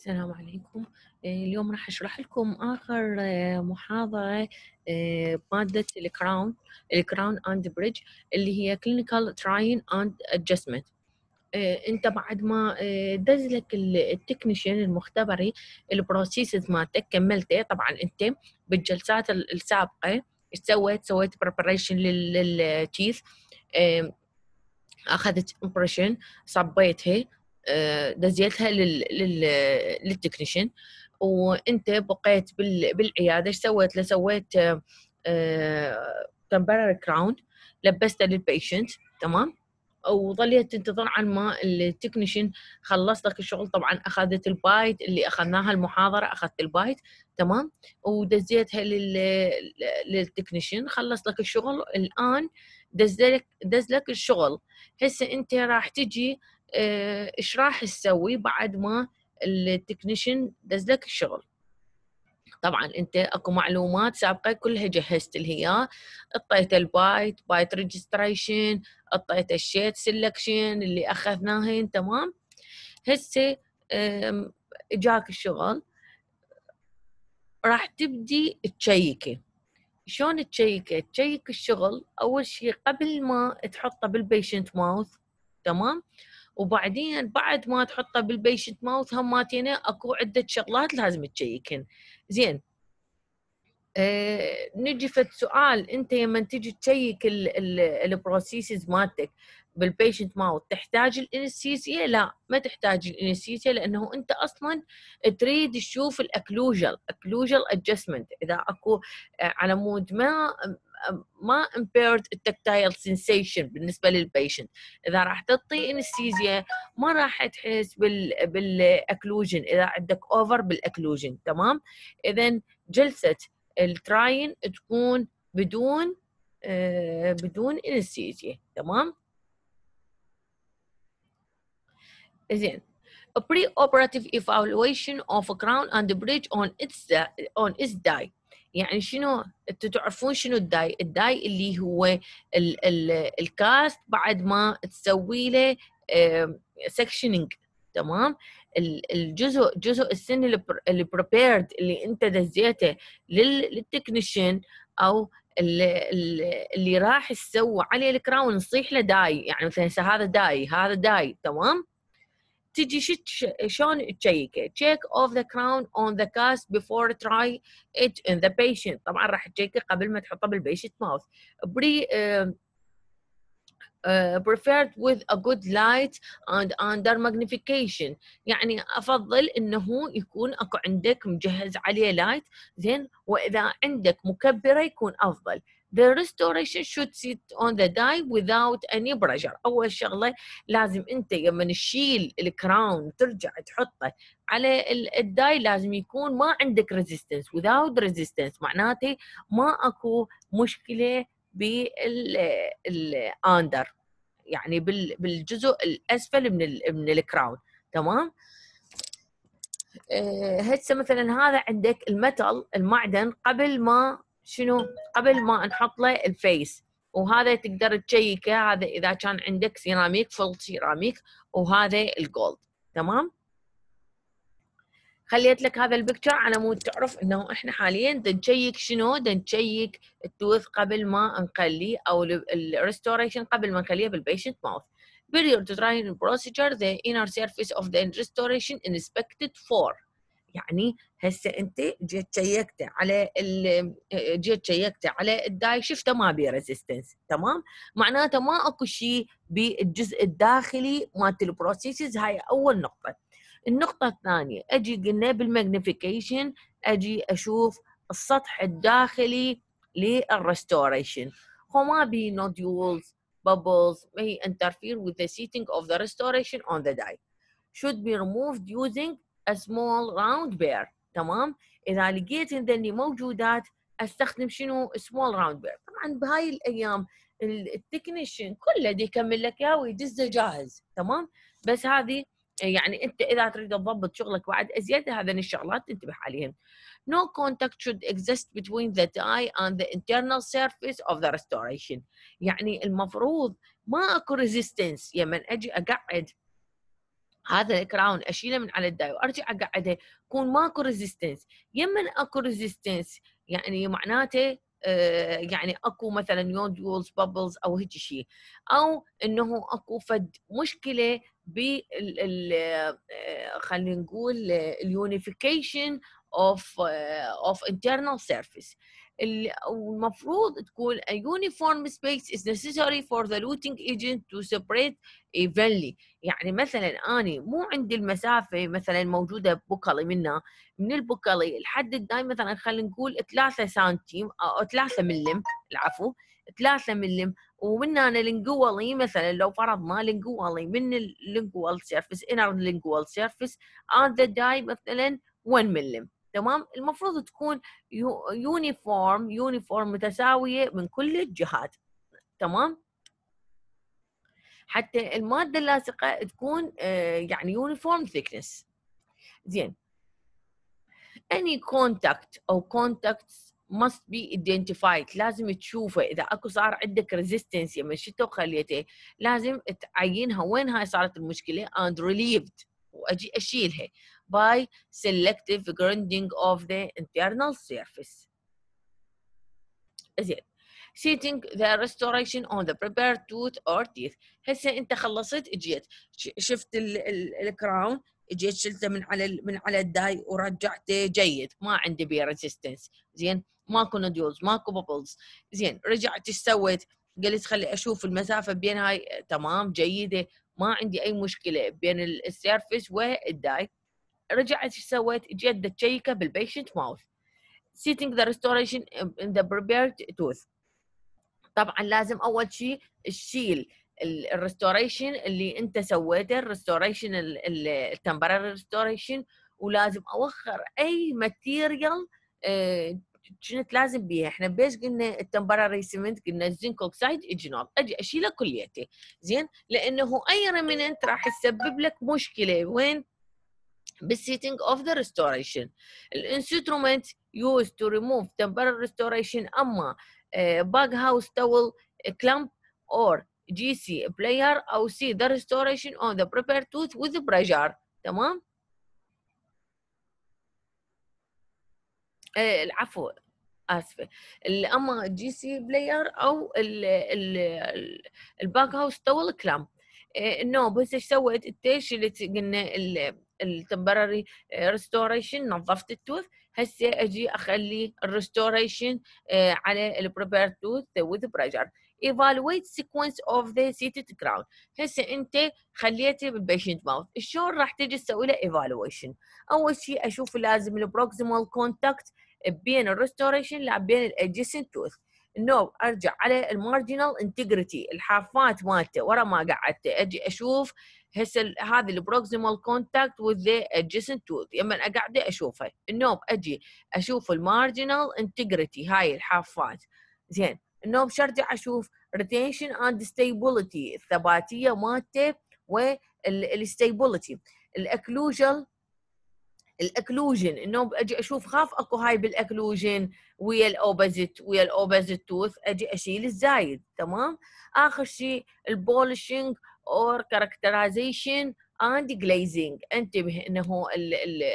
السلام عليكم آه، اليوم راح اشرح لكم اخر آه، محاضره بماده الكراون الكراون اند بريدج اللي هي كلينيكال تراين اند ادجستمنت انت بعد ما آه، دز لك التكنيشن المختبري البروسيسز مالتك كملته طبعا انت بالجلسات السابقه سويت سويت بريبريشن للتيث اخذت امبريشن صبيتها آه، دزيتها لل... لل... للتكنيشن وانت بقيت بال... بالعياده ايش سويت له سويت تمبرر كراون لبسته للبيشنت تمام وظليت تنتظر عن ما التكنيشن خلص لك الشغل طبعا اخذت البايت اللي اخذناها المحاضره اخذت البايت تمام ودزيتها لل... للتكنيشن خلص لك الشغل الان دز لك دز لك الشغل هسه انت راح تجي آه، ايش راح تسوي بعد ما التكنيشن دز لك الشغل طبعا انت اكو معلومات سابقه كلها جهزت هي اعطيت البايت بايت ريجستريشن اعطيت الشيت سيلكشن اللي اخذناهن تمام هسه اجاك الشغل راح تبدي تشيكه شلون تشيكه تشيك الشغل اول شيء قبل ما تحطه بالبيشنت ماوث تمام وبعدين بعد ما تحطه بالبيشنت ماوث ماتينا اكو عده شغلات لازم تشيكن زين أه نجي فد سؤال انت لما تجي تشيك البروسيسز مالتك بالبيشنت ماوث تحتاج الانستيزيا لا ما تحتاج الانستيزيا لانه انت اصلا تريد تشوف الاكلوجل اكلوجل ادجستمنت اذا اكو آه، على مود ما ما impaired التكتايل sensation بالنسبه للبيشنت اذا راح تعطي انستيزيا ما راح تحس بال بالاكلوجن اذا عندك اوفر بالاكلوجن تمام اذا جلسه التراين تكون بدون آه بدون انستيزيا تمام زين pre-operative evaluation of a crown and bridge on its on its die. يعني شنو انتم تعرفون شنو الداي الداي اللي هو ال ال الكاست بعد ما تسوي له سكشننج تمام الجزء جزء السن البريبيرد اللي انت دزيته للتكنيشن او اللي, اللي راح يسوي عليه الكراون نصيح له داي يعني مثلا هذا داي هذا داي تمام تجي شلون تشيكه تشيك اوف ذا كراون اون ذا كاست بيفور تراي ات ان ذا بيشنت طبعا راح تشيكه قبل ما تحطه بالبيشنت ماوث بري Uh, preferred with a good light and under magnification يعني افضل انه يكون اكو عندك مجهز عليه لايت زين واذا عندك مكبره يكون افضل The restoration should sit on the die without any pressure. أول شغلة لازم أنت لما تشيل الكراون ترجع تحطه على الداي لازم يكون ما عندك resistance. Without resistance معناته ما أكو مشكلة بالاندر يعني بالجزء الأسفل من ال من الكراون تمام؟ آه، هسه مثلا هذا عندك المتل المعدن قبل ما شنو قبل ما نحط له الفيس وهذا تقدر تشيكه هذا اذا كان عندك سيراميك فول سيراميك وهذا الجولد تمام خليت لك هذا البكتشر على مود تعرف انه احنا حاليا نشيك شنو نشيك التوث قبل ما نخليه او الريستوريشن قبل ما نخليه بالبيشنت ماوث period to trying procedure the inner surface of the restoration inspected for يعني هسه انت جيت شيكت على جيت شيكت على الداي شفته ما بيه ريزيستنس تمام معناته ما اكو شيء بالجزء الداخلي مالت البروسيسز هاي اول نقطه النقطه الثانيه اجي قلنا بالماجنيفيكيشن اجي اشوف السطح الداخلي للريستوريشن ما بي نودولز بابلز may interfere with the seating of the restoration on the die should be removed using a small round bear تمام اذا لقيت اني موجودات استخدم شنو small round bear طبعا بهاي الايام التكنيشن كله دي يكمل لك اياه ويدزه جاهز تمام بس هذه يعني انت اذا تريد تضبط شغلك بعد ازيد هذين الشغلات تنتبه عليهم. No contact should exist between the die and the internal surface of the restoration. يعني المفروض ما اكو resistance يا من اجي اقعد هذا الكراون اشيله من على الداي وارجع اقعده يكون ماكو ريزيستنس يمن اكو ريزيستنس يعني معناته أه يعني اكو مثلا يوديولز بابلز او هيك شيء او انه اكو فد مشكله ب آه، خلينا نقول اليونيفيكيشن اوف اوف انترنال سيرفيس المفروض تكون a uniform space is necessary for the looting agent to separate evenly يعني مثلا اني مو عندي المسافه مثلا موجوده ببكلي منا من البوكلي لحد الداي مثلا خلينا نقول 3 سنتيم او 3 ملم العفو 3 ملم ومن هنا لنقوالي مثلا لو فرضنا لنقوالي من اللنقوال سيرفيس انر لنقوال سيرفيس on the die مثلا 1 ملم تمام المفروض تكون يونيفورم يونيفورم متساويه من كل الجهات تمام حتى الماده اللاصقه تكون آه، يعني يونيفورم ثيكنس زين any contact او contacts must be identified لازم تشوفه اذا اكو صار عندك ريزيستنس يمن شته وخليته لازم تعينها وين هاي صارت المشكله and relieved واجي اشيلها by selective grinding of the internal surface. زين sitting the restoration on the prepared tooth or teeth هسه انت خلصت اجيت شفت الكراون اجيت شلته من على من على الداي ورجعته جيد ما عندي بي ريزيستنس زين ماكو نوديولز ماكو بابلز زين رجعت ايش سويت؟ قلت خلي اشوف المسافه بين هاي تمام جيده ما عندي اي مشكله بين السيرفس والداي رجعت ايش سويت؟ جيت تشيكه بالبيشنت ماوث سيتنج ذا ريستوريشن ان ذا بريبيرد توث طبعا لازم اول شيء تشيل الريستوريشن اللي انت سويته الريستوريشن التمبرري ريستوريشن ولازم اوخر اي ماتيريال آه، كنت لازم بيها احنا بس قلنا التمبرري سمنت قلنا الزنك اوكسايد اجنال اجي اشيله كليته زين لانه اي ريمننت راح يسبب لك مشكله وين بالسيتنج of the restoration الانسترومنت used to remove temporary restoration اما باج هاوس towel clamp or GC player او see the restoration on the prepared tooth with pressure تمام العفو اسفه اما جي سي بلاير او الباك هاوس تول كلام النوب هسه ايش سويت التيش اللي قلنا التمبرري ريستوريشن آه، نظفت التوث هسه اجي اخلي الريستوريشن آه، على البريبير توث وذ بريجر evaluate sequence of the seated كراون هسه انت خليته بالبيشنت ماوث شلون راح تجي تسوي له evaluation اول شيء اشوف لازم البروكسيمال كونتاكت بين الريستوريشن لا بين الادجسنت توث نو ارجع على المارجنال انتجريتي الحافات مالته ورا ما قعدت اجي اشوف هسه هذه البروكسيمال كونتاكت وذ ادجسنت توث لما قاعده اشوفه النوب اجي اشوف المارجنال انتجريتي هاي الحافات زين النوب شرجع اشوف ريتينشن اند ستيبلتي الثباتيه مالته والستيبلتي الاكلوجل الاكلوجن انه اجي اشوف خاف اكو هاي بالاكلوجن ويا الاوبزيت ويا الاوبزيت توث اجي اشيل الزايد تمام اخر شيء البولشنج اور كاركترايزيشن اند جليزنج انتبه انه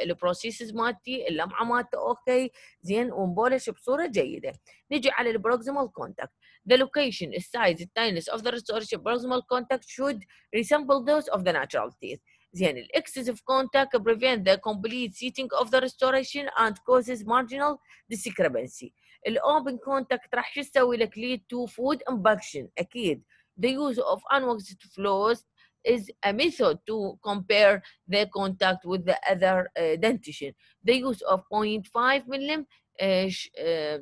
البروسيسز مالتي اللمعه مالته اوكي زين ومبولش بصوره جيده نجي على البروكسيمال كونتاكت the location size thickness of the resource proximal contact should resemble those of the natural teeth زين excessive contact prevent the complete seating of the restoration and causes marginal discrepancy الاوبن كونتاكت راح شو يسوي لك lead to food impaction اكيد the use of unwaxed floss is a method to compare the contact with the other uh, dentition. The use of 0.5 mm uh,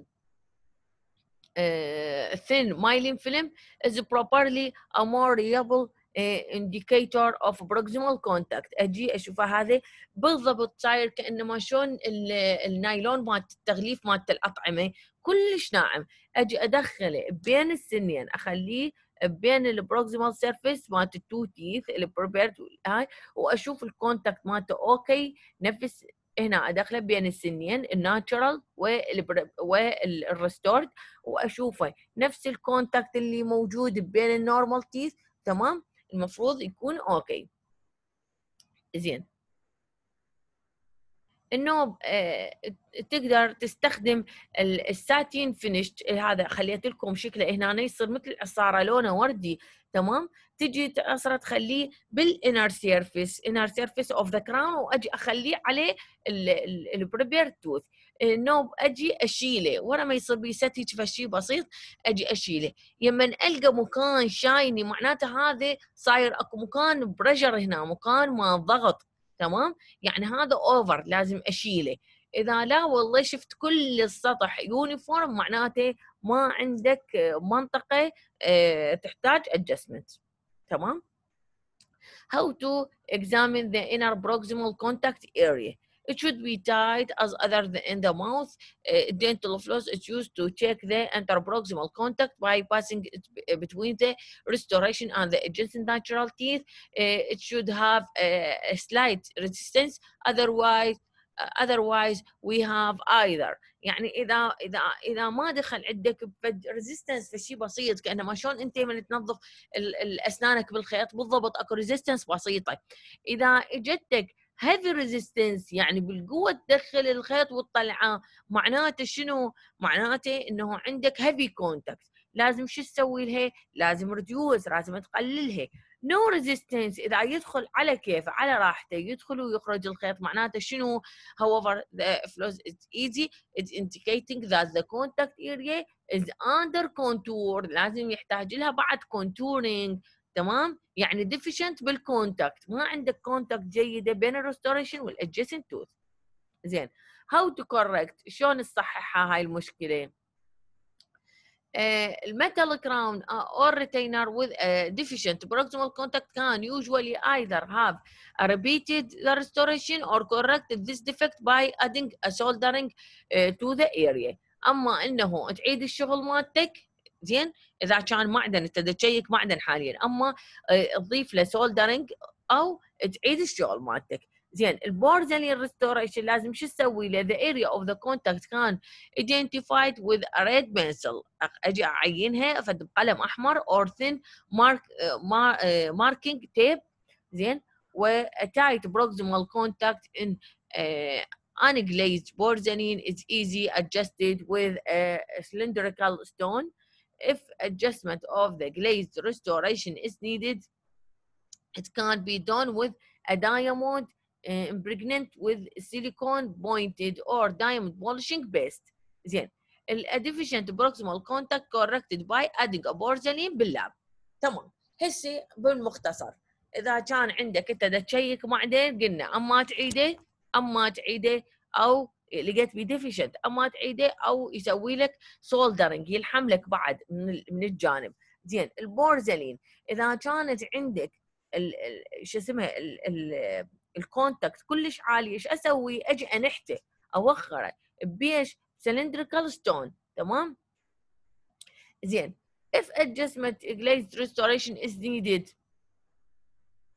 uh, thin myelin film is properly a more reliable indicator of proximal contact. اجي اشوفها هذه بالضبط صاير كانما شلون النايلون مالت التغليف مالت الاطعمه كلش ناعم اجي ادخله بين السنين اخليه بين البروكسيمال سيرفيس مالت التو تيث البروبيرت هاي واشوف الكونتاكت مالته اوكي نفس هنا ادخله بين السنين الناتشرال والريستورد واشوفه نفس الكونتاكت اللي موجود بين النورمال تيث تمام المفروض يكون اوكي زين انه آه، تقدر تستخدم الساتين فينيش هذا خليت لكم شكله هنا يصير مثل العصاره لونه وردي تمام تجي تعصره تخليه بالانر سيرفيس انر سيرفيس اوف ذا كراون واجي اخليه عليه البريبير توث النوب اجي اشيله ورا ما يصير بي ست فشي بسيط اجي اشيله يما القى مكان شايني معناته هذا صاير اكو مكان بريجر هنا مكان ما ضغط تمام يعني هذا اوفر لازم اشيله اذا لا والله شفت كل السطح يونيفورم معناته ما عندك منطقه آه، تحتاج ادجستمنت تمام how to examine the inner proximal contact area It should be dyed as other than in the mouth. Uh, dental floss is used to check the interproximal contact by passing it eh, between the restoration and the adjacent natural teeth. Uh, it should have a, a slight resistance, otherwise otherwise we have either يعني اذا اذا اذا ما دخل عندك ريزيستنس في شيء بسيط كانما شلون انت من تنظف الأسنانك بالخيط بالضبط اكو ريزيستنس بسيطة. اذا اجتك هيفي ريزيستنس يعني بالقوه تدخل الخيط وتطلعه معناته شنو؟ معناته انه عندك هيفي كونتاكت لازم شو تسوي لها؟ لازم ريديوز لازم تقللها نو no ريزيستنس اذا يدخل على كيفه على راحته يدخل ويخرج الخيط معناته شنو however the flows is easy it's indicating that the contact area is under contour لازم يحتاج لها بعد contouring تمام يعني ديفيشنت بالكونتاكت ما عندك كونتاكت جيده بين الريستوريشن والادجسنت توث زين هاو تو كوركت شلون نصححها هاي المشكله Uh, metal crown uh, or retainer with uh, deficient proximal contact can usually either have a repeated restoration or corrected this defect by adding a soldering uh, to the area. اما انه تعيد الشغل مالتك زين اذا كان معدن انت تشيك معدن حاليا اما تضيف له سولدرنج او تعيد الشغل مالتك زين البوردلين ريستوريشن لازم شو تسوي له the area of the contact كان identified with a red pencil اجي اعينها افد بقلم احمر or thin mark uh, marking tape زين و a tight proximal contact in uh, unglazed porcelain is easy adjusted with a cylindrical stone if adjustment of the glazed restoration is needed, it can be done with a diamond uh, impregnated with silicone pointed or diamond polishing paste. زين deficient proximal contact corrected by adding a porcelain باللاب. تمام هسه بالمختصر اذا كان عندك انت تشيك معدن قلنا اما تعيده اما تعيده او لقيت بي ديفيشنت اما تعيده او يسوي لك سولدرنج يلحم لك بعد من من الجانب زين البورزلين اذا كانت عندك شو اسمها الكونتاكت كلش عالي ايش اسوي؟ اجي انحته اوخره بيش سلندريكال ستون تمام؟ زين if adjustment glazed restoration is needed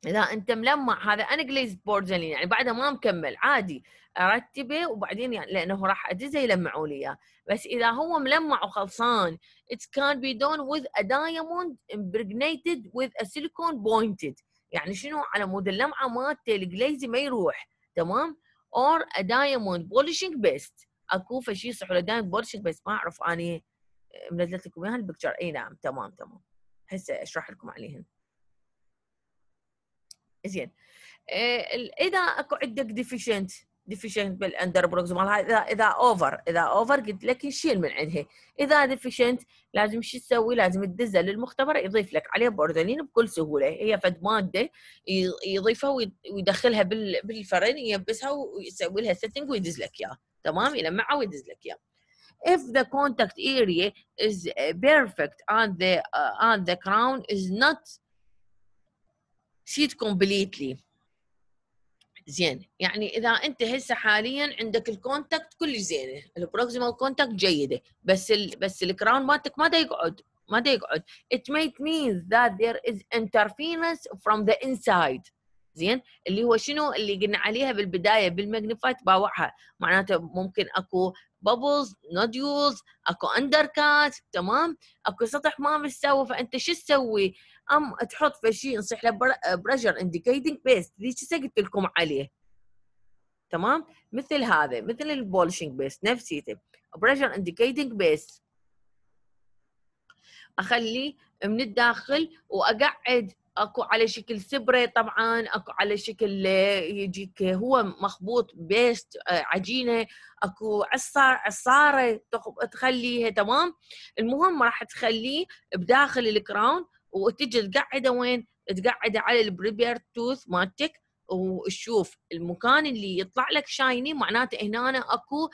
اذا انت ملمع هذا انا جليز بورجلين يعني بعده ما مكمل عادي ارتبه وبعدين يعني لانه راح اجهزه يلمعوا لي اياه بس اذا هو ملمع وخلصان it can be done with a diamond impregnated with a silicone pointed يعني شنو على مود اللمعه مالته الجليزي ما يروح تمام or a diamond polishing best اكو فشي صح ولا diamond polishing بس ما اعرف اني منزلت لكم اياها البكتشر اي نعم تمام تمام هسه اشرح لكم عليهن زين إيه، اذا اكو عندك ديفيشنت ديفيشنت بالاندر بروكسمال اذا اذا اوفر اذا اوفر قلت لك نشيل من عندها اذا ديفيشنت لازم شو تسوي لازم تدزه للمختبر يضيف لك عليه بوردلين بكل سهوله هي فد ماده يضيفها ويدخلها بالفرن يلبسها ويسوي لها سيتنج ويدز لك اياه تمام يلمعها ويدز لك اياه if the contact area is perfect and the uh, and the crown is not سيد كومبليتلي زين يعني اذا انت هسه حاليا عندك الكونتاكت كلش زينه البروكسيمال كونتاكت جيده بس الـ بس الكراون مالتك ما دا يقعد ما دا يقعد it might means that there is interference from the inside زين اللي هو شنو اللي قلنا عليها بالبدايه بالماجنيفايت باوعها معناته ممكن اكو بابلز نوديولز اكو اندر كات تمام اكو سطح ما مستوي فانت شو تسوي ام تحط في شيء نصيح له بريشر انديكيتنج بيست ذيك قلت لكم عليه تمام مثل هذا مثل البولشنج بيست نفسيته بريشر انديكيتنج بيست اخليه من الداخل واقعد اكو على شكل سبره طبعا اكو على شكل آه، يجيك هو مخبوط بيست آه، عجينه اكو عصار عصاره تخليها تمام المهم راح تخليه بداخل الكراون وتجي تقعده وين؟ تقعده على البريبير توث مالتك وتشوف المكان اللي يطلع لك شايني معناته هنا أنا اكو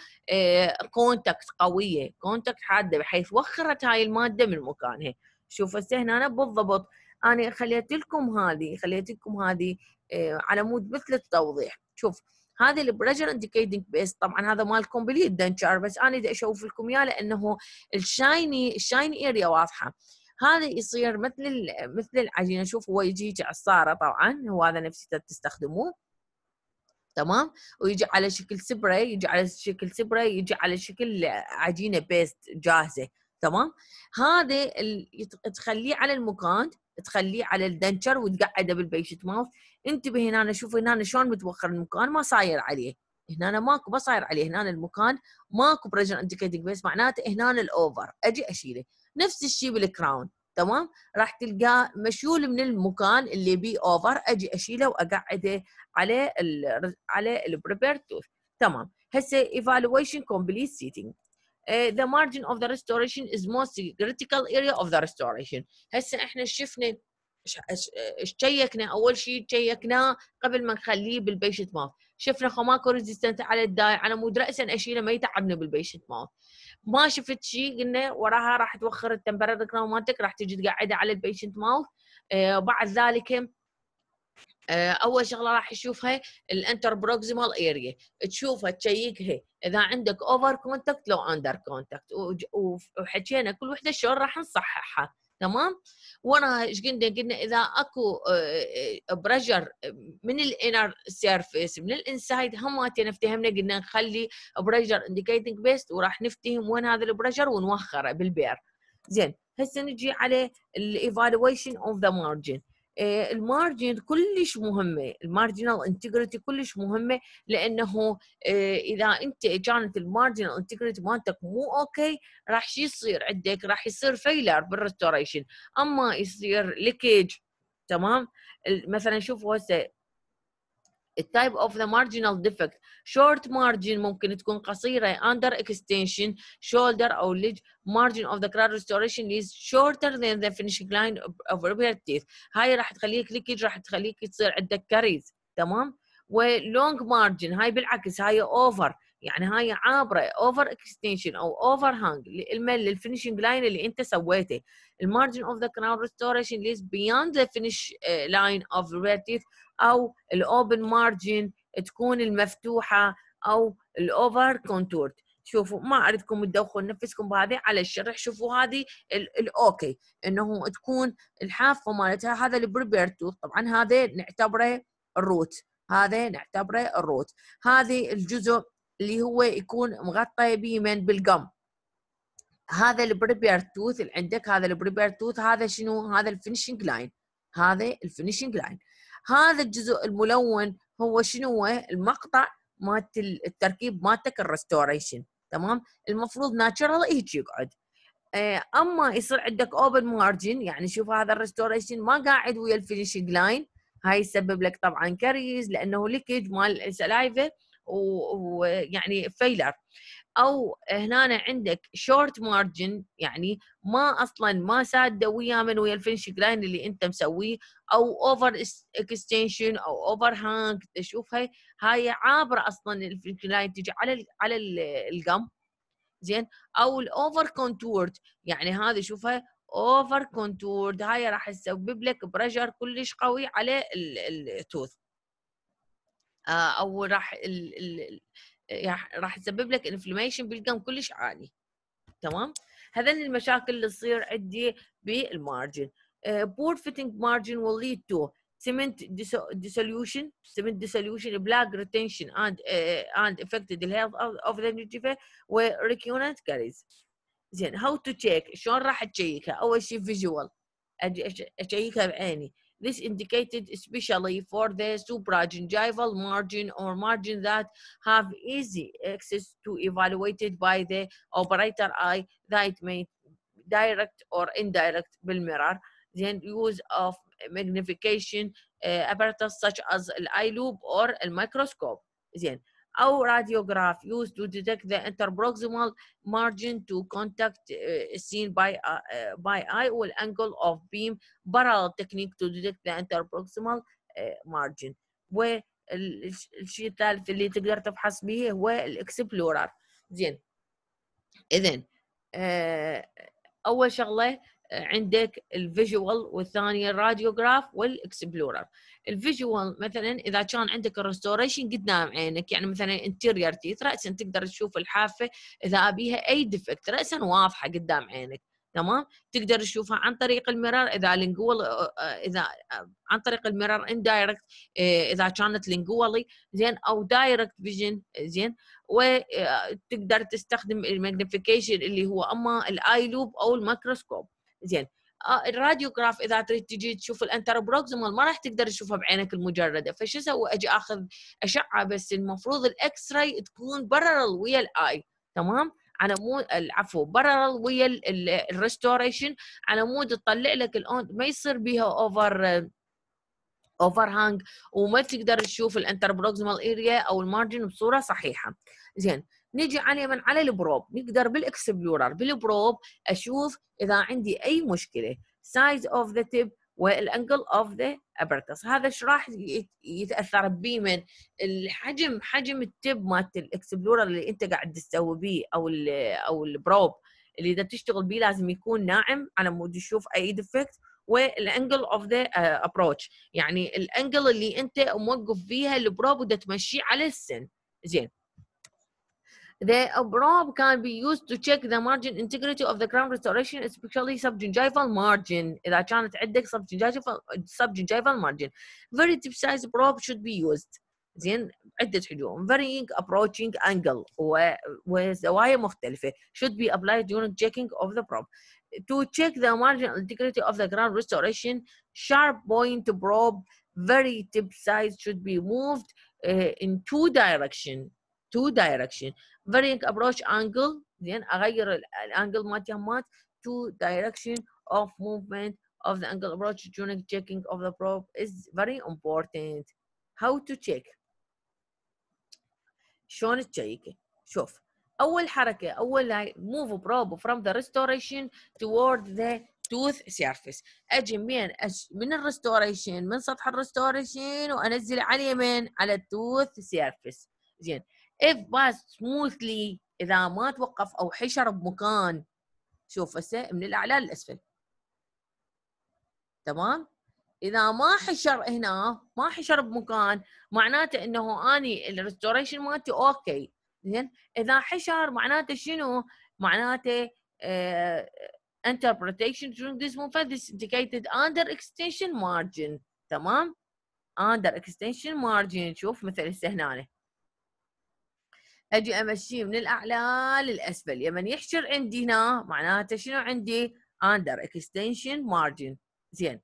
كونتاكت آه، قويه كونتاكت حاده بحيث وخرت هاي الماده من مكانها شوف هسه هنا بالضبط انا خليت لكم هذه خليت لكم هذه آه، على مود مثل التوضيح شوف هذا البريشر انديكيتنج بيس طبعا هذا مالكم كومبليت دنشر بس انا بدي اشوف لكم اياه لانه الشايني الشايني اريا واضحه هذا يصير مثل مثل العجينه شوف هو يجي عصاره طبعا هو هذا نفسيته تستخدموه تمام ويجي على شكل سبراي يجي على شكل سبراي يجي على شكل عجينه بيست جاهزه تمام هذا تخليه على المكان تخليه على الدنشر وتقعده بالبيشت ماوث انتبه هنا شوف هنا شلون متوخر المكان ما صاير عليه هنا ماكو ما صاير عليه هنا المكان ماكو بريشر انتكيتنج بيس معناته هنا الاوفر اجي اشيله نفس الشيء بالكراون تمام راح تلقاه مشيول من المكان اللي بي اوفر اجي اشيله واقعده على ال على البريبير توث تمام هسه ايفالويشن كومبليت سيتنج the margin of the restoration is most critical area of the restoration هسه احنا شفنا شيكنا اول شيء شيكناه قبل ما نخليه بالبيشنت ماوث شفنا خماكو ماكو ريزيستنت على الداي على مود راسا اشيله ما يتعبنا بالبيشنت ماوث ما شفت شيء قلنا وراها راح توخر التمبرر كراون راح تجي تقعدها على البيشنت ماوث وبعد بعد ذلك آه، اول شغله راح يشوفها الانتر بروكسيمال اريا تشوفها تشيكها اذا عندك اوفر كونتاكت لو اندر كونتاكت وحكينا كل وحده شلون راح نصححها تمام وانا ايش قلنا قلنا اذا اكو برجر آه، آه، آه، من الانر سيرفيس من الانسايد هماتين افتهمنا قلنا نخلي برجر انديكيتنج بيست وراح نفتهم وين هذا البرجر ونوخره بالبير زين هسه نجي على الايفالويشن اوف ذا مارجن آه، المارجن كلش مهمه المارجنال انتجريتي كلش مهمه لانه آه، اذا انت كانت المارجنال انتجريتي مالتك مو اوكي راح شي يصير عندك راح يصير فيلر بالريستوريشن اما يصير ليكج تمام مثلا شوفوا هسه التايب اوف ذا مارجنال ديفكت شورت مارجن ممكن تكون قصيره اندر اكستنشن شولدر او ليج مارجن اوف ذا كراود ريستوريشن از شورتر ذان ذا فينشنج لاين اوف ريبير تيث هاي راح تخليك ليكج راح تخليك تصير عندك كاريز تمام ولونج مارجن هاي بالعكس هاي اوفر يعني هاي عابره اوفر اكستنشن او اوفر هانج للفينشنج الفينشنج لاين اللي انت سويته المارجن اوف ذا كراون ريستوريشن ليز بياند ذا فينش لاين اوف تيث او الاوبن مارجن تكون المفتوحه او الاوفر كونتورد شوفوا ما اريدكم تدوخون نفسكم بهذه على الشرح شوفوا هذه الاوكي انه تكون الحافه مالتها هذا البربير توث طبعا هذا نعتبره الروت هذا نعتبره الروت هذه الجزء اللي هو يكون مغطى بيمن بالقم هذا البريبير توث اللي عندك هذا البريبير توث هذا شنو هذا الفينشنج لاين هذا الفينشنج لاين هذا الجزء الملون هو شنو هو المقطع مالت التركيب مالتك الريستوريشن تمام المفروض ناتشرال هيك يقعد آه، اما يصير عندك اوبن مارجن يعني شوف هذا الريستوريشن ما قاعد ويا الفينشنج لاين هاي يسبب لك طبعا كاريز لانه ليكج مال السلايفه ويعني فيلر او هنا عندك شورت مارجن يعني ما اصلا ما ساده ويا من ويا الفينش لاين اللي انت مسويه او اوفر اكستنشن او اوفر هانك تشوف هاي هاي عابره اصلا الفينش لاين تجي على على القم زين او الاوفر كونتورد يعني هذا شوفها اوفر كونتورد هاي راح تسبب لك بريشر كلش قوي على التوث او راح ال ال راح تسبب لك انفلاميشن بالقم كلش عالي تمام هذا المشاكل اللي تصير عندي بالمارجن بور فيتنج مارجن will lead to cement dissolution cement dissolution black retention and uh, and affected the health of, of the nutrifer and recurrent caries زين how to check شلون راح تشيكها اول شيء فيجوال اشيكها بعيني This indicated especially for the supragingival margin or margin that have easy access to evaluated by the operator eye that may direct or indirect mirror. Then use of magnification uh, apparatus such as the eye loop or a microscope. Then أو radiograph used to detect the interproximal margin to contact uh, seen by, uh, by eye or angle of beam parallel technique to detect the interproximal uh, margin والشيء الثالث اللي تقدر تفحص به هو الاكسبلورر زين إذن أول شغلة عندك الفيجوال والثانيه الراديوغراف والاكسبلورر الفيجوال مثلا اذا كان عندك الريستوريشن قدام عينك يعني مثلا انتيرير تيث راسا تقدر تشوف الحافه اذا ابيها اي ديفكت راسا واضحه قدام عينك تمام تقدر تشوفها عن طريق المرار اذا لينجوال آه، آه، اذا آه، عن طريق المرار اندايركت اذا كانت لينجوالي زين او دايركت فيجن زين وتقدر تستخدم الماجنيفيكيشن اللي هو اما الاي لوب او الميكروسكوب زين آه، الراديوغراف اذا تريد تجي تشوف الانتربروكسيمال ما راح تقدر تشوفها بعينك المجرده فشو اسوي اجي اخذ اشعه بس المفروض الاكس راي تكون برر ويا الاي تمام على مود العفو برر ويا الريستوريشن على مود تطلع لك الاون ما يصير بيها اوفر اوفر هانج وما تقدر تشوف الانتربروكسيمال اريا او المارجن بصوره صحيحه زين نجي على من على البروب نقدر بالاكسبلورر بالبروب اشوف اذا عندي اي مشكله سايز اوف ذا تيب والانجل اوف ذا ابرتس هذا ايش راح يتاثر بيه من الحجم حجم التب مالت الاكسبلورر اللي انت قاعد تسوي بيه او الـ او البروب اللي اذا تشتغل بيه لازم يكون ناعم على مود تشوف اي ديفكت والانجل اوف ذا ابروتش يعني الانجل اللي انت موقف فيها البروب وده تمشيه على السن زين The probe can be used to check the margin integrity of the crown restoration, especially subgingival margin. إذا كانت عندك subgingival, subgingival margin. Very tip size probe should be used. Then, varying approaching angle و... وزوايا مختلفة should be applied during checking of the probe. To check the marginal integrity of the ground restoration, sharp point probe, very tip size should be moved uh, in two direction. Two direction. varying approach angle زين اغير الانجل مالت to direction of movement of the angle approach during checking of the probe is very important how to check شلون تشيكه شوف اول حركه اول هاي move probe from the restoration toward the tooth surface اجي من أج... من الريستوريشن من سطح الريستوريشن وانزل على اليمين على التوث سيرفيس زين if باس smoothly اذا ما توقف او حشر بمكان شوف هسه من الاعلى للاسفل تمام اذا ما حشر هنا ما حشر بمكان معناته انه اني الريستوريشن مالتي اوكي زين اذا حشر معناته شنو معناته uh, آه، during this movement is indicated under extension margin تمام under extension margin شوف مثل هسه هنا اجي امشيه من الاعلى للاسفل يمن يحشر عندي هنا معناته شنو عندي اندر اكستنشن مارجن زين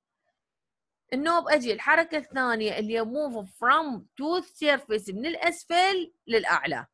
النوب اجي الحركه الثانيه اللي موف فروم توث سيرفيس من الاسفل للاعلى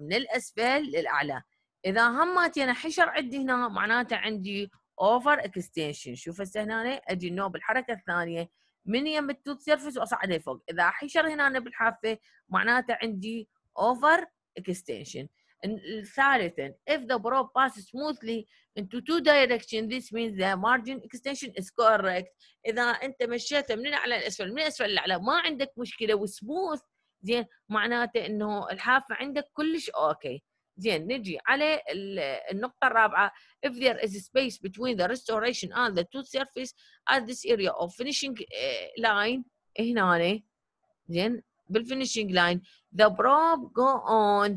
من الاسفل للاعلى اذا همات انا حشر عندي هنا معناته عندي اوفر اكستنشن شوف هسه هنا اجي النوب الحركه الثانيه من يم التوث سيرفيس واصعد لفوق اذا حشر هنا بالحافه معناته عندي اوفر extension. And ثالثا if the probe passes smoothly into two directions, this means the margin extension is correct إذا أنت مشيت من الأعلى للأسفل من الأسفل للأعلى ما عندك مشكلة وسموث زين معناته إنه الحافة عندك كلش أوكي زين نجي على النقطة الرابعة if there is space between the restoration and the tooth surface at this area of finishing line هنا زين بالفينيشنج لاين the probe go on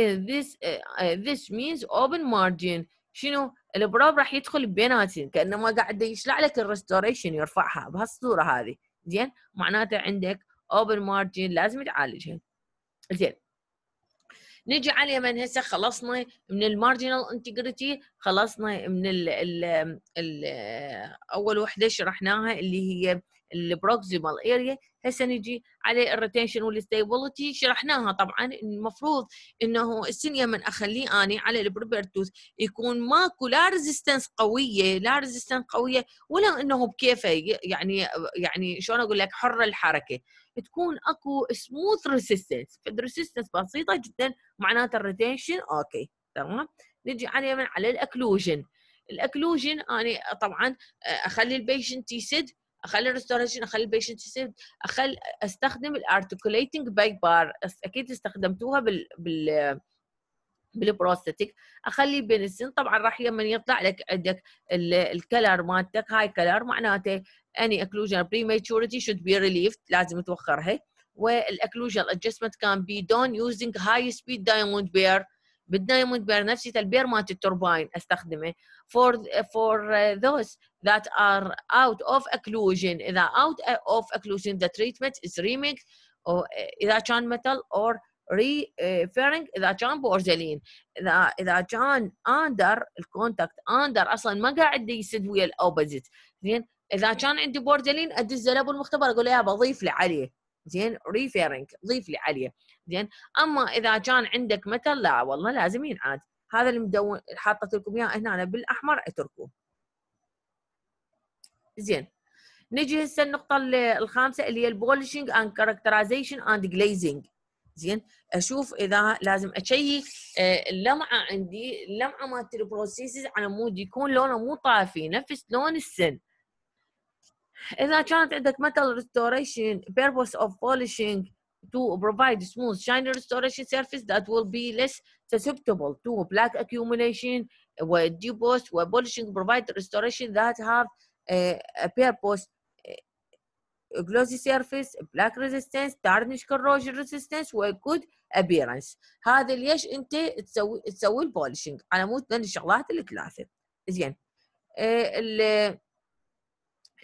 eh, this eh, eh, this means open margin شنو البروب راح يدخل بيناتهم كانه ما قاعد يشلع لك الريستوريشن يرفعها بهالصوره هذه زين معناته عندك open margin لازم تعالجها زين نجي على اليمن هسه خلصنا من المارجنال انتجريتي خلصنا من ال ال ال اول وحده شرحناها اللي هي البروكسيمال اريا هسه نجي على الريتنشن والستيبلتي شرحناها طبعا المفروض انه السنيا من اخليه اني على البريبير توث يكون ماكو لا ريزيستنس قويه لا ريزيستنس قويه ولا انه بكيفه يعني يعني شلون اقول لك حره الحركه تكون اكو سموث ريزيستنس فالريزيستنس بسيطه جدا معناتها الريتنشن اوكي تمام نجي على من على الاكلوجن الاكلوجن اني طبعا آه، اخلي البيشنت يسد اخلي الريستوريشن اخلي البيشنت سيفد اخلي استخدم الارتكوليتنج باك بار اكيد استخدمتوها بال بال بالبروستاتيك اخلي السن طبعا راح لما يطلع لك عندك الكلر مالتك هاي كلر معناته اني اكلوجن بريماتوريتي شود بي ريليفد لازم توخرها والاكلوجن ادجستمنت كان بي دون يوزنج هاي سبيد دايموند بير بدنا مدبر نفسي البير مالت التورباين استخدمه for for those that are out of occlusion اذا out of occlusion the treatment is remix او اذا كان metal اور ريفيرنج اذا كان بورزلين اذا اذا كان اندر الكونتاكت اندر اصلا ما قاعد يسد ويا الاوبزيت زين اذا كان عندي بورزلين ادزه له بالمختبر اقول له يا بضيف لي عليه زين ريفيرنج ضيف لي عليه زين اما اذا كان عندك متل لا والله لازم ينعاد هذا اللي مدون حاطت لكم اياه هنا بالاحمر اتركوه زين نجي هسه النقطة الخامسة اللي هي البولشنج اند كاركترايزيشن اند جليزنج زين اشوف اذا لازم اشيك آه، اللمعة عندي اللمعة مالت البروسيسز على مود يكون لونه مو طافي نفس لون السن اذا كانت عندك متل ريستوريشن بيربوس اوف بولشنج to provide smooth shiner storage surface that will be less susceptible to black accumulation deposit polishing provide restoration that have a, a purpose glossy surface black resistance tarnish corrosion resistance good appearance هذا ليش انت تسوي تسوي البولشنج على مود من الشغلات الثلاثه زين ال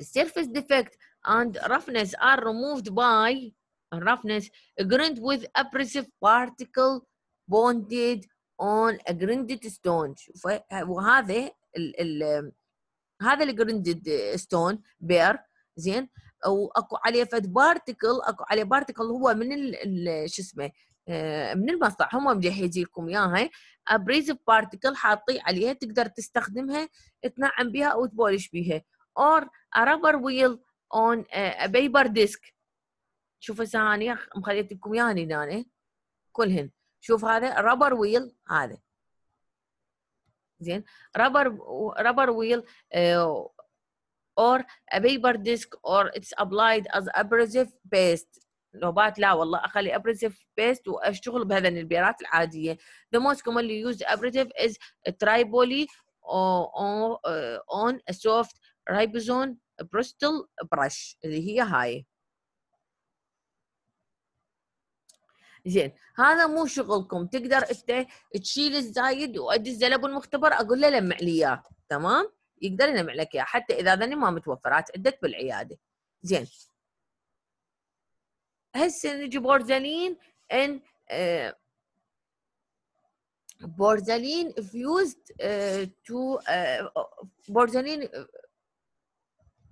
surface defect and roughness are removed by and roughness, agreement with abrasive particle bonded on a grinded stone شوف وهذا ال ال هذا الجريندد ستون بير زين واكو عليه فد بارتكل اكو عليه بارتكل هو من شو اسمه آه، من المصنع هم مجهزين لكم اياها ابريزف بارتكل حاطيه عليها تقدر تستخدمها تنعم بها او تبولش بها اور a rubber wheel on a paper disc شوفوا ثانيه مخليتكم ياني داني كلهن شوف هذا ربر ويل هذا زين ربر ربر ويل اور a paper disc or it's applied as abrasive paste نوبات لا والله اخلي abrasive paste واشتغل بهذن البيرات العاديه the most commonly used abrasive is tripoly on a soft ribosome bristle brush اللي هي هاي زين هذا مو شغلكم تقدر انت تشيل الزايد وادزه لابو المختبر اقول له لمع لي اياه تمام يقدر يلمع لك اياه حتى اذا ذني ما متوفرات عندك بالعياده زين هسه نجي بورزلين ان آه، بورزلين فيوزد آه، تو آه، بورزلين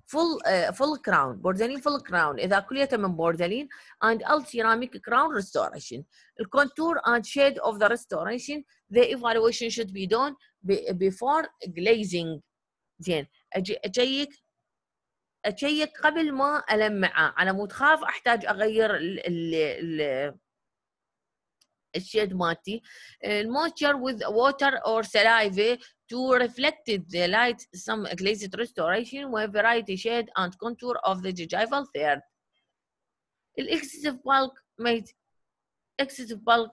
full uh, full crown بوردالين full crown إذا كلية من بوردالين and all ceramic crown restoration the contour and shade of the restoration the evaluation should be done before glazing زين أجي أجيك أجيك قبل ما ألمعه على مود خاف أحتاج أغير ال ال ال الشيد مالتي آه، المويستشر with water or saliva to reflect the light some glazed restoration with variety shade and contour of the gingival third الاكسسيف بالك ميت اكسسيف بالك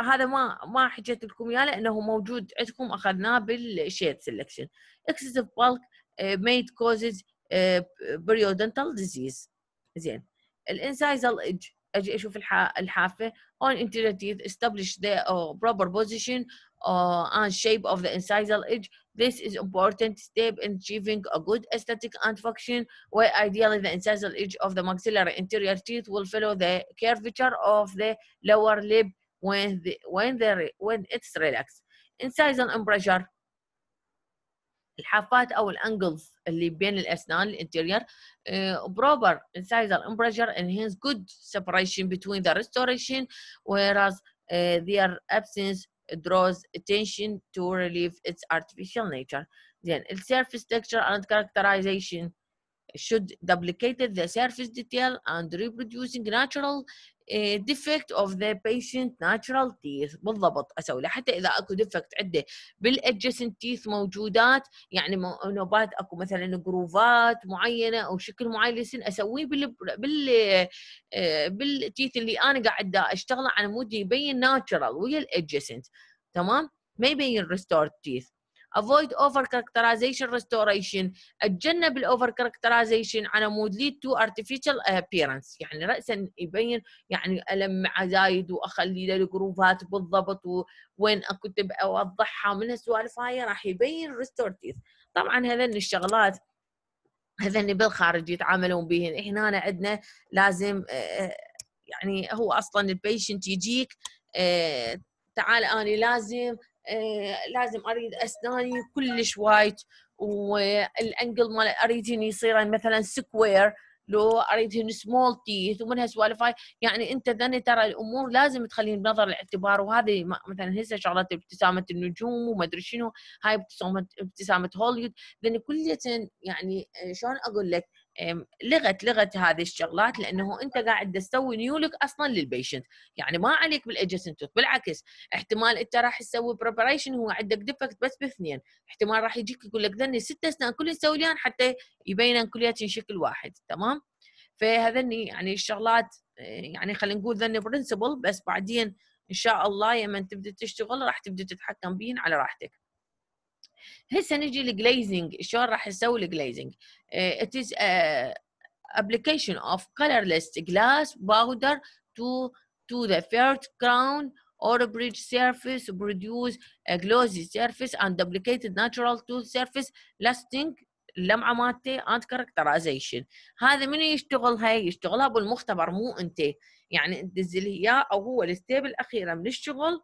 هذا ما ما حكيت لكم اياه لانه موجود عندكم اخذناه بالشيد سelection اكسسيف بالك ميت كوزز بريودنتال ديزيز زين الانسايزال اج اجي اشوف الحافه on interior teeth establish the uh, proper position uh, and shape of the incisal edge. This is important step in achieving a good aesthetic and function where ideally the incisal edge of the maxillary interior teeth will follow the curvature of the lower lip when, the, when, the, when it's relaxed. Incisal embrasure. الحافات او الانجلز اللي بين الاسنان الانتيرير بروبر incisor embrasure enhance good separation between the restoration whereas uh, their absence draws attention to relieve its artificial nature Then the surface texture and characterization should duplicate the surface detail and reproducing natural ديفكت اوف ذا بيشنت ناتشرال تيث بالضبط اسوي له حتى اذا اكو ديفكت عنده بالادجسنت تيث موجودات يعني نوبات اكو مثلا جروفات معينه او شكل معين للسن اسويه بال بال إيه، بالتيث اللي انا قاعد اشتغله على مود يبين ناتشرال ويا الادجسنت تمام ما يبين ريستور تيث avoid over characterization restoration اتجنب الاوفر characterization على مود lead to artificial appearance يعني راسا يبين يعني المع زايد واخلي له الجروفات بالضبط وين اكتب اوضحها من السوالف هاي راح يبين restore teeth طبعا هذن الشغلات هذن بالخارج يتعاملون بهن هنا عندنا لازم آه، يعني هو اصلا البيشنت يجيك آه، تعال اني لازم آه، لازم اريد اسناني كلش وايت والانجل مال اريدهن يصيرن يعني مثلا سكوير لو اريدهن سمول تيث ومن هالسوالف هاي يعني انت ذني ترى الامور لازم تخليهم بنظر الاعتبار وهذه مثلا هسه شغلات ابتسامه النجوم وما ادري شنو هاي ابتسامه ابتسامه هوليود ذني كلية يعني آه، شلون اقول لك لغت لغت هذه الشغلات لانه انت قاعد تسوي نيولك اصلا للبيشنت يعني ما عليك بالاجسنتوت بالعكس احتمال انت راح تسوي بريبريشن هو عندك ديفكت بس باثنين احتمال راح يجيك يقول لك ذني ست اسنان نسوي ليان حتى يبينن كلياتهم شكل واحد تمام فهذني يعني الشغلات يعني خلينا نقول ذني برنسبل بس بعدين ان شاء الله لما تبدا تشتغل راح تبدا تتحكم بين على راحتك هسه نجي للجليزنج شلون راح نسوي الجليزنج آه، it is ابلكيشن application of colorless glass powder to ذا the كراون crown or bridge surface produce a glossy surface and duplicated natural tooth surface lasting اللمعه مالته اند كاركترايزيشن هذا يشتغل هاي يشتغلها بالمختبر مو انت يعني تدزل اياه او هو الستيب الاخيره من الشغل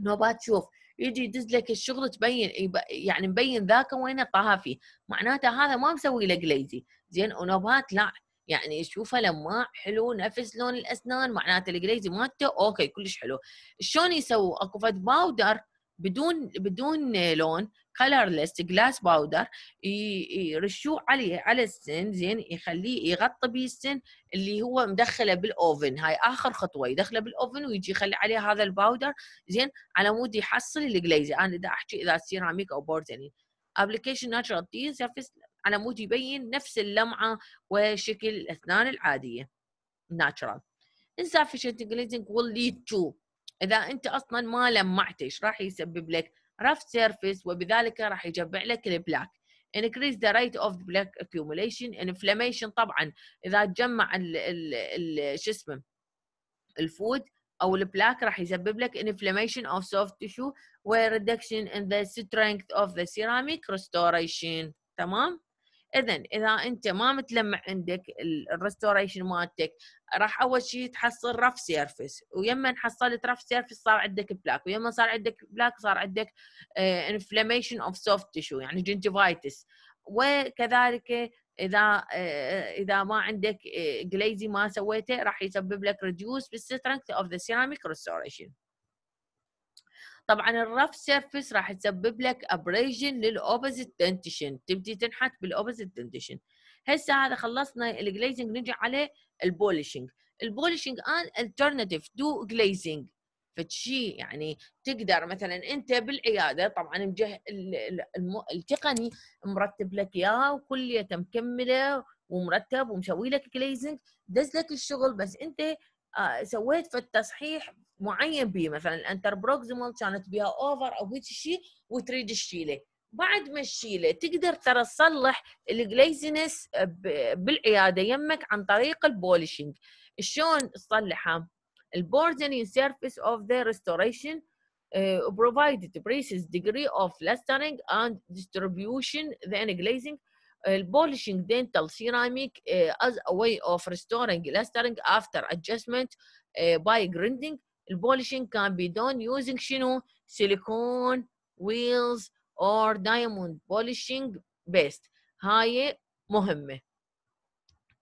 نوبات تشوف يجي يدز لك الشغل تبين يعني مبين ذاك وين طاها فيه معناته هذا ما مسوي له جليزي زين ونوبات لا يعني شوفه لما حلو نفس لون الاسنان معناته الجليزي مالته اوكي كلش حلو شلون يسووا اكو فد باودر بدون بدون لون كلرلس جلاس باودر يرشوه عليه على السن زين يخليه يغطي بيه السن اللي هو مدخله بالاوفن هاي اخر خطوه يدخله بالاوفن ويجي يخلي عليه هذا الباودر زين على مود يحصل الجليزي انا دا احكي اذا سيراميك او بورزلين ابلكيشن ناتشرال تي سيرفيس على مود يبين نفس اللمعه وشكل الاسنان العاديه ناتشرال انسافيشنت جليزنج ويل ليد تو اذا انت اصلا ما لمعتش راح يسبب لك rough surface وبذلك راح يجبع لك البلاك increase the rate of black accumulation inflammation طبعا اذا تجمع ال ال شو اسمه الفود او البلاك راح يسبب لك inflammation of soft tissue و reduction in the strength of the ceramic restoration تمام اذا اذا انت ما متلمع عندك الريستوريشن مالتك راح اول شيء تحصل رف سيرفيس ويما حصلت رف سيرفيس صار عندك بلاك ويما صار عندك بلاك صار عندك انفلاميشن اوف سوفت تشو يعني جنجفايتس وكذلك اذا آه، آه، اذا ما عندك جليزي آه، ما سويته راح يسبب لك ريديوس بالسترنث اوف ذا سيراميك ريستوريشن طبعا الرف سيرفيس راح تسبب لك ابريجن للاوبوزيت دنتيشن تبدي تنحت بالاوبوزيت دنتيشن هسه هذا خلصنا الجليزنج نجي على البولشنج البولشنج ان الترناتيف دو جليزنج فشي يعني تقدر مثلا انت بالعياده طبعا مجه... التقني مرتب لك اياه وكلية مكمله ومرتب ومسوي لك جليزنج دز لك الشغل بس انت آه، سويت في التصحيح معين به مثلا الانتر الانتربروكسيمال كانت بها اوفر او هيك شيء وتريد تشيله بعد ما تشيله تقدر ترى تصلح الجليزنس بالعياده يمك عن طريق البولشنج شلون تصلحها البورزني سيرفيس اوف ذا ريستوريشن provided بريسز ديجري اوف لاسترنج اند ديستريبيوشن then glazing البولشنج دنتال سيراميك از as a way of restoring plastering after adjustment uh, البولشنج كان بي دون يوزنج شنو سيليكون ويلز اور دايموند بولشنج بيست هاي مهمه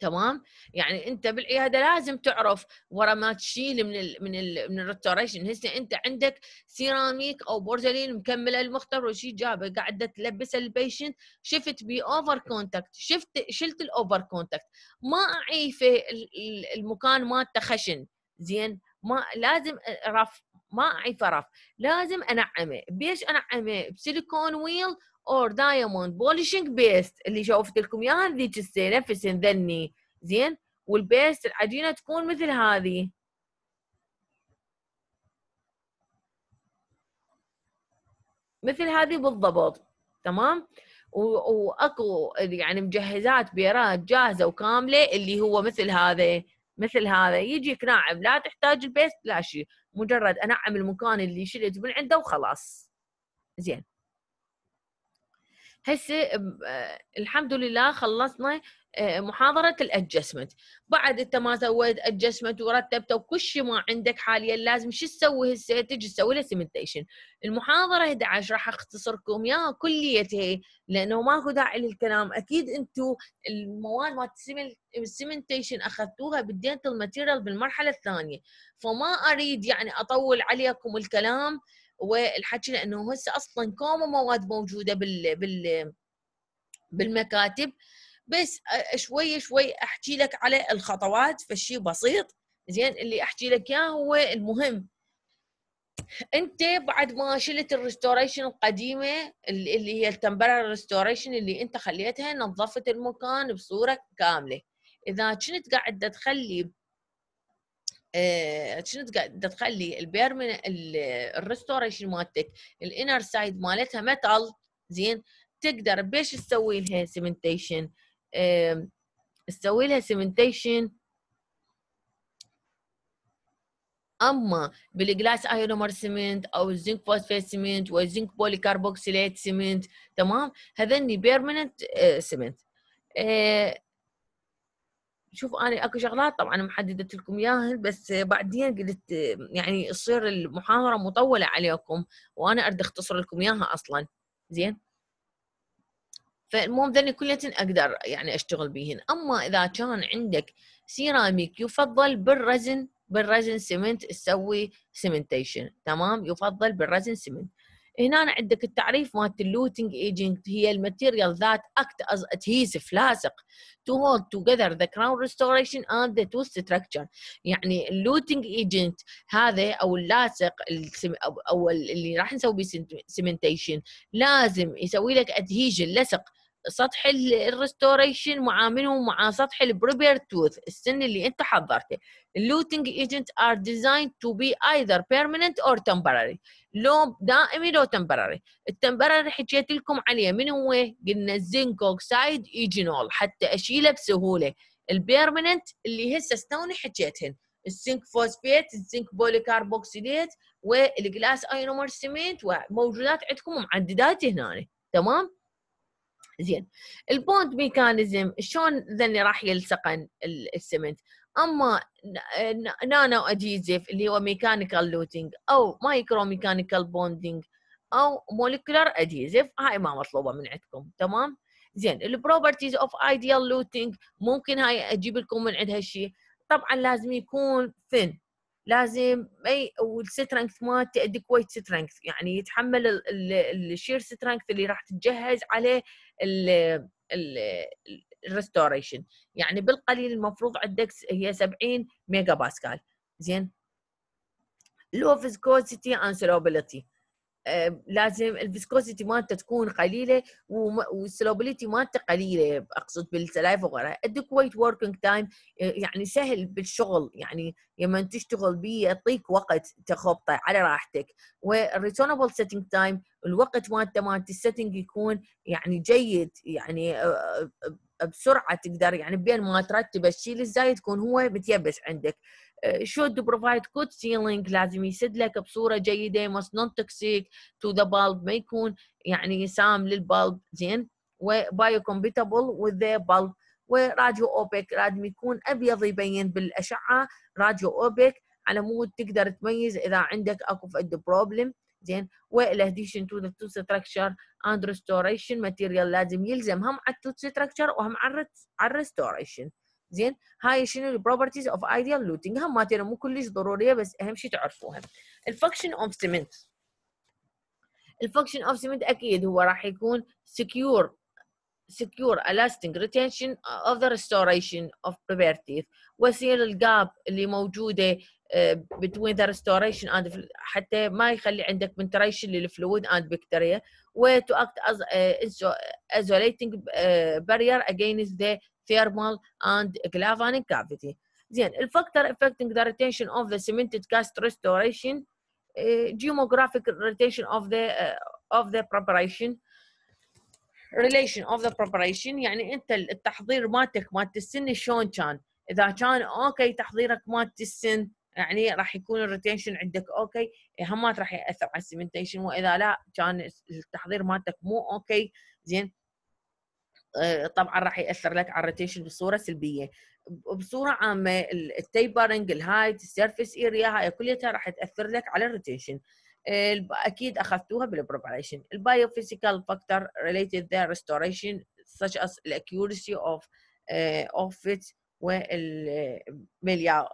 تمام يعني انت بالعياده لازم تعرف ورا ما تشيل من الـ من الـ من الريستوريشن هسه انت عندك سيراميك او بورزلين مكمله المختبر وشي جابه قاعده تلبس البيشنت شفت بي اوفر كونتاكت شفت شلت الاوفر كونتاكت ما اعيفه المكان مالته خشن زين ما لازم آه، رف ما اعيد رف لازم انعمه بيش انعمه بسيليكون ويل اور دايموند بولشنج بيست اللي شوفت لكم اياها ذيك السنه نفس ذني زين والبيست العجينه تكون مثل هذه مثل هذه بالضبط تمام واكو يعني مجهزات بيرات جاهزه وكامله اللي هو مثل هذا مثل هذا يجيك ناعم لا تحتاج البيست لا شيء مجرد انعم المكان اللي شلت من عنده وخلاص زين هسه آه، الحمد لله خلصنا آه، محاضره الادجستمنت بعد انت ما سويت ادجستمنت ورتبته وكل شيء ما عندك حاليا لازم شو تسوي هسه تجي تسوي له سيمنتيشن المحاضره 11 راح اختصركم يا كليتي لانه ماكو داعي للكلام اكيد انتم المواد مال السيمنتيشن اخذتوها بالدينتال ماتيريال بالمرحله الثانيه فما اريد يعني اطول عليكم الكلام والحكي لانه هسه اصلا كوم مواد موجوده بال بال بالمكاتب بس شوي شوي احكي لك على الخطوات فشي بسيط زين اللي احكي لك اياه هو المهم انت بعد ما شلت الريستوريشن القديمه اللي هي التمبرر ريستوريشن اللي انت خليتها نظفت المكان بصوره كامله اذا كنت قاعد تخلي كنت قاعد تخلي البيرمن الريستوريشن مالتك الانر سايد مالتها متل زين تقدر بيش تسوي لها سيمنتيشن تسوي لها سيمنتيشن اما بالجلاس ايونومر سيمنت او الزنك فوسفيت سيمنت والزنك بولي كاربوكسيليت سيمنت تمام هذني بيرمننت سيمنت آه، آه، شوف انا اكو شغلات طبعا محدده لكم اياها بس بعدين قلت آه، يعني تصير المحاضره مطوله عليكم وانا اريد اختصر لكم اياها اصلا زين فالمهم ذني كلتين اقدر يعني اشتغل بيهن اما اذا كان عندك سيراميك يفضل بالرزن بالرزن سمنت تسوي سمنتيشن تمام يفضل بالرزن سمنت هنا عندك التعريف مالت اللوتنج ايجنت هي الماتيريال ذات اكت از اتهيزف لاصق تو هولد توجذر ذا كراون ريستوريشن اند ذا تو ستراكشر يعني اللوتنج ايجنت هذا او اللاصق او اللي راح نسوي بيه سيمنتيشن لازم يسوي لك اتهيجن لصق سطح الريستوريشن معاملهم مع سطح البريبير توث السن اللي انت حضرته اللوتنج ايجنت ار ديزاين تو بي ايذر بيرمننت اور تمبراري لو دائمي لو تمبراري التمبراري حكيت لكم عليه من هو قلنا اوكسايد ايجينول حتى اشيله بسهوله البيرمننت اللي هسه استوني حكيتهن الزنك فوسفيت الزنك بولي والجلاس اينومر سيمنت وموجودات عندكم ومعددات هنا تمام زين البوند ميكانيزم شلون ذني راح يلصقن السمنت اما نانو اديزيف اللي هو ميكانيكال لوتينج او مايكرو ميكانيكال بوندينج او موليكولر اديزيف هاي ما مطلوبه من عندكم تمام زين البروبرتيز اوف ايديال لوتينج ممكن هاي اجيب لكم من عندها شيء طبعا لازم يكون ثن لازم اي والسترنث مالته تأدي كويت سترنث يعني يتحمل الشير سترنث اللي راح تتجهز عليه الريستوريشن يعني بالقليل المفروض عندك هي 70 ميجا باسكال زين لو فيسكوسيتي انسولوبيليتي آه، لازم الفيسكوزيتي مالته تكون قليله والسلوبيليتي مالته قليله اقصد بالسلايف وغيرها ادكويت وركينج تايم يعني سهل بالشغل يعني لما تشتغل بيه يعطيك وقت تخبطه على راحتك والريتونبل سيتنج تايم الوقت مالته مالت السيتنج يكون يعني جيد يعني آه، آه، بسرعه تقدر يعني بين ما ترتب الشيء الزايد يكون هو متيبس عندك should provide good sealing لازم يسد لك بصوره جيده must not toxic to the bulb ما يكون يعني سام للبلب زين biocompatible with the bulb وراديو اوبك لازم يكون ابيض يبين بالاشعه راديو اوبك على مود تقدر تميز اذا عندك اكو فد بروبلم زين والاديشن تو ذا تو ستراكشر اند ريستوريشن ماتيريال لازم يلزم هم على التو ستراكشر وهم على الريستوريشن زين هاي شنو البروبرتيز اوف ايديال لوتينج هم مالتنا يعني مو كلش ضروريه بس اهم شيء تعرفوها الفانكشن اوف سيمنت الفانكشن اوف سيمنت اكيد هو راح يكون سكيور secure elastic retention of the restoration of prepared وسيل الجاب اللي موجوده آه، between the restoration and حتى ما يخلي عندك بنتريشن للفلويد and bacteria وتو to act as uh, isolating آه، barrier against the thermal and galvanic cavity زين الفاكتور affecting the retention of the cemented cast restoration uh, eh، geographic rotation of the eh، of the preparation relation of the preparation يعني انت التحضير مالتك مالت السن شلون كان اذا كان اوكي تحضيرك مالت السن يعني راح يكون الريتينشن عندك اوكي همات راح ياثر على السيمنتيشن واذا لا كان التحضير مالتك مو اوكي زين آه، طبعا راح ياثر لك على الروتيشن بصوره سلبيه بصوره عامه التيبرنج الهايت السيرفيس اريا هاي كلها راح تاثر لك على الروتيشن آه، اكيد اخذتوها بالبريباريشن البايوفيزيكال فاكتور ريليتد ذا ريستوريشن such as الاكيورسي اوف اوف ات والمليا